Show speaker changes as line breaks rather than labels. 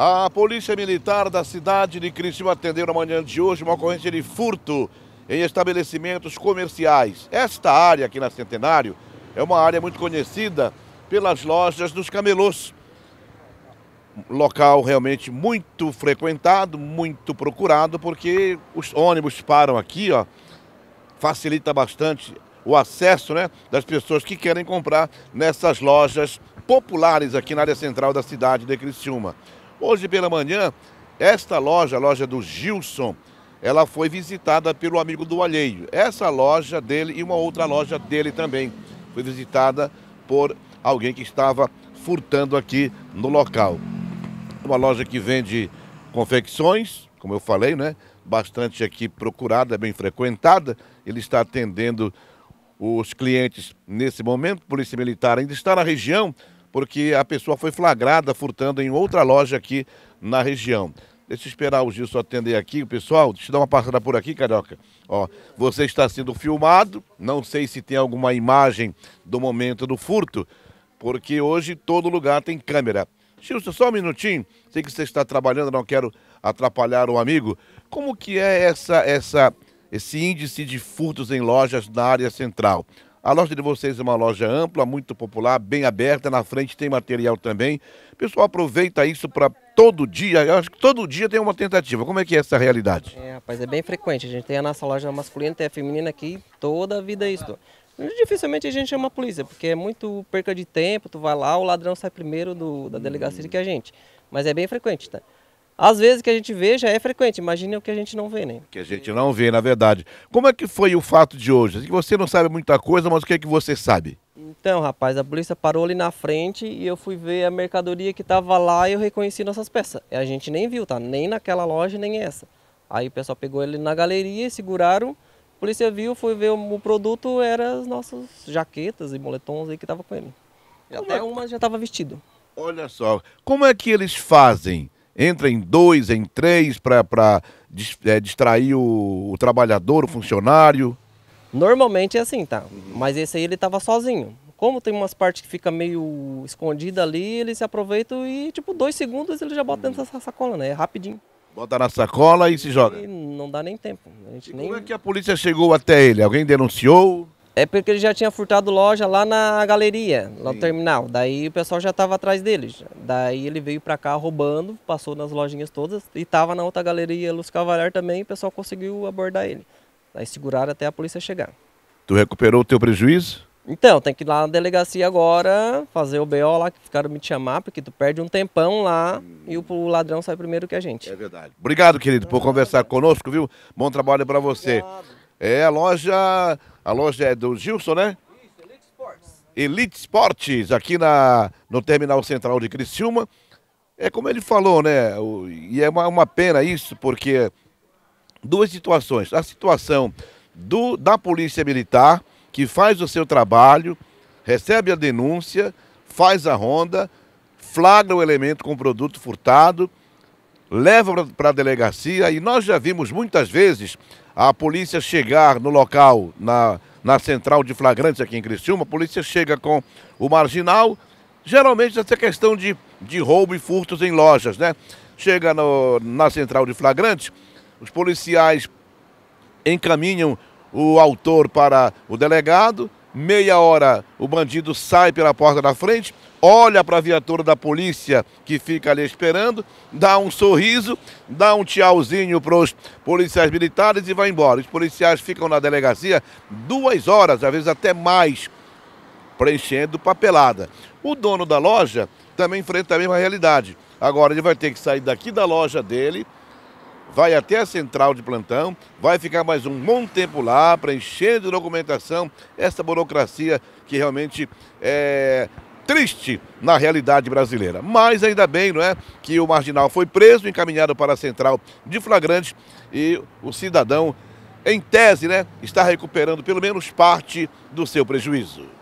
A Polícia Militar da cidade de Criciúma atendeu na manhã de hoje uma ocorrência de furto em estabelecimentos comerciais. Esta área aqui na Centenário é uma área muito conhecida pelas lojas dos camelôs. Local realmente muito frequentado, muito procurado, porque os ônibus param aqui, ó, facilita bastante o acesso né, das pessoas que querem comprar nessas lojas populares aqui na área central da cidade de Criciúma. Hoje pela manhã, esta loja, a loja do Gilson, ela foi visitada pelo amigo do alheio. Essa loja dele e uma outra loja dele também foi visitada por alguém que estava furtando aqui no local. Uma loja que vende confecções, como eu falei, né? Bastante aqui procurada, bem frequentada. Ele está atendendo os clientes nesse momento. Polícia Militar ainda está na região porque a pessoa foi flagrada furtando em outra loja aqui na região. Deixa eu esperar o Gilson atender aqui, pessoal. Deixa eu dar uma passada por aqui, Carioca. Ó, você está sendo filmado. Não sei se tem alguma imagem do momento do furto, porque hoje todo lugar tem câmera. Gilson, só um minutinho. Sei que você está trabalhando, não quero atrapalhar o amigo. Como que é essa, essa, esse índice de furtos em lojas na área central? A loja de vocês é uma loja ampla, muito popular, bem aberta. Na frente tem material também. O pessoal aproveita isso para todo dia. Eu acho que todo dia tem uma tentativa. Como é que é essa realidade?
É, rapaz, é bem frequente. A gente tem a nossa loja masculina, tem a feminina aqui, toda a vida é isso. Dificilmente a gente chama a polícia, porque é muito perca de tempo, tu vai lá, o ladrão sai primeiro do, da delegacia do que a gente. Mas é bem frequente, tá? Às vezes que a gente vê já é frequente, imagina o que a gente não vê, né?
Que a gente não vê, na verdade. Como é que foi o fato de hoje? Você não sabe muita coisa, mas o que é que você sabe? Então,
rapaz, a polícia parou ali na frente e eu fui ver a mercadoria que estava lá e eu reconheci nossas peças. A gente nem viu, tá? Nem naquela loja, nem essa. Aí o pessoal pegou ele na galeria, seguraram, a polícia viu, foi ver o produto, eram as nossas jaquetas e moletons aí que estava com ele. até uma já estava vestido.
Olha só, como é que eles fazem entra em dois, em três, para é, distrair o, o, trabalhador, o funcionário?
Normalmente é assim, tá? Mas esse aí ele estava sozinho. Como tem umas partes que fica meio escondida ali, ele se aproveita e, tipo, dois segundos ele já bota dentro dessa sacola, né? É rapidinho.
Bota na sacola e se joga. E
não dá nem tempo. A gente e nem...
Como é que a polícia chegou até ele? Alguém denunciou?
É porque ele já tinha furtado loja lá na galeria, lá no terminal. Daí o pessoal já estava atrás dele. Daí ele veio para cá roubando, passou nas lojinhas todas e estava na outra galeria Luz Cavalhar também. o pessoal conseguiu abordar ele. Daí seguraram até a polícia chegar.
Tu recuperou o teu prejuízo?
Então, tem que ir lá na delegacia agora, fazer o BO lá, que ficaram me chamar, porque tu perde um tempão lá e o, o hum. ladrão sai primeiro que a gente. É verdade.
Obrigado, querido, por conversar conosco, viu? Bom trabalho para você. É, a loja a loja é do Gilson, né? Isso, Elite Sports. Elite Sports, aqui na, no Terminal Central de Criciúma. É como ele falou, né? O, e é uma, uma pena isso, porque duas situações. A situação do, da Polícia Militar, que faz o seu trabalho, recebe a denúncia, faz a ronda, flagra o elemento com produto furtado leva para a delegacia e nós já vimos muitas vezes a polícia chegar no local, na, na central de flagrantes aqui em Criciúma, a polícia chega com o marginal, geralmente essa questão de, de roubo e furtos em lojas, né? Chega no, na central de flagrantes, os policiais encaminham o autor para o delegado, meia hora, o bandido sai pela porta da frente, olha para a viatura da polícia que fica ali esperando, dá um sorriso, dá um tchauzinho para os policiais militares e vai embora. Os policiais ficam na delegacia duas horas, às vezes até mais, preenchendo papelada. O dono da loja também enfrenta a mesma realidade. Agora ele vai ter que sair daqui da loja dele vai até a central de plantão, vai ficar mais um bom tempo lá, preenchendo de documentação essa burocracia que realmente é triste na realidade brasileira. Mas ainda bem, não é, que o marginal foi preso, encaminhado para a central de flagrante e o cidadão, em tese, né, está recuperando pelo menos parte do seu prejuízo.